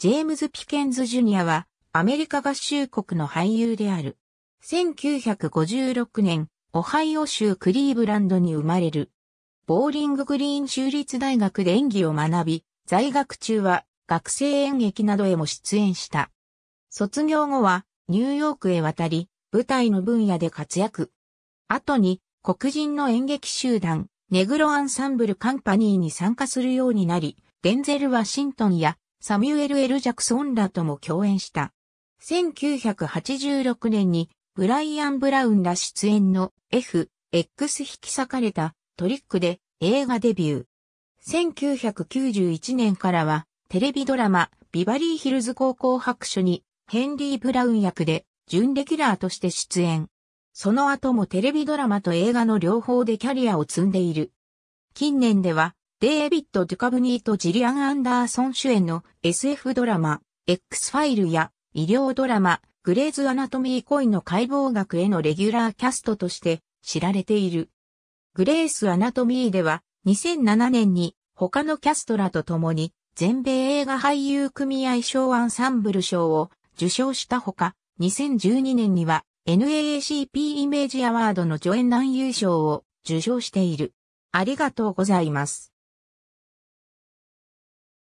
ジェームズ・ピケンズ・ジュニアは、アメリカ合衆国の俳優である。1956年、オハイオ州クリーブランドに生まれる。ボーリンググリーン州立大学で演技を学び、在学中は学生演劇などへも出演した。卒業後はニューヨークへ渡り、舞台の分野で活躍。後に黒人の演劇集団、ネグロアンサンブルカンパニーに参加するようになり、デンゼル・ワシントンやサミュエル・エル・ジャクソンらとも共演した。1986年にブライアン・ブラウンら出演の F、X 引き裂かれたトリックで映画デビュー。1991年からはテレビドラマビバリーヒルズ高校白書にヘンリー・ブラウン役で準レギュラーとして出演。その後もテレビドラマと映画の両方でキャリアを積んでいる。近年ではデイビッド・デュカブニーとジリアン・アンダーソン主演の SF ドラマ、X ファイルや医療ドラマ、グレーズ・アナトミー・コインの解剖学へのレギュラーキャストとして知られている。グレース・アナトミーでは2007年に他のキャストらと共に全米映画俳優組合賞アンサンブル賞を受賞したほか、2012年には NAACP イメージアワードの助演男優賞を受賞している。ありがとうございます。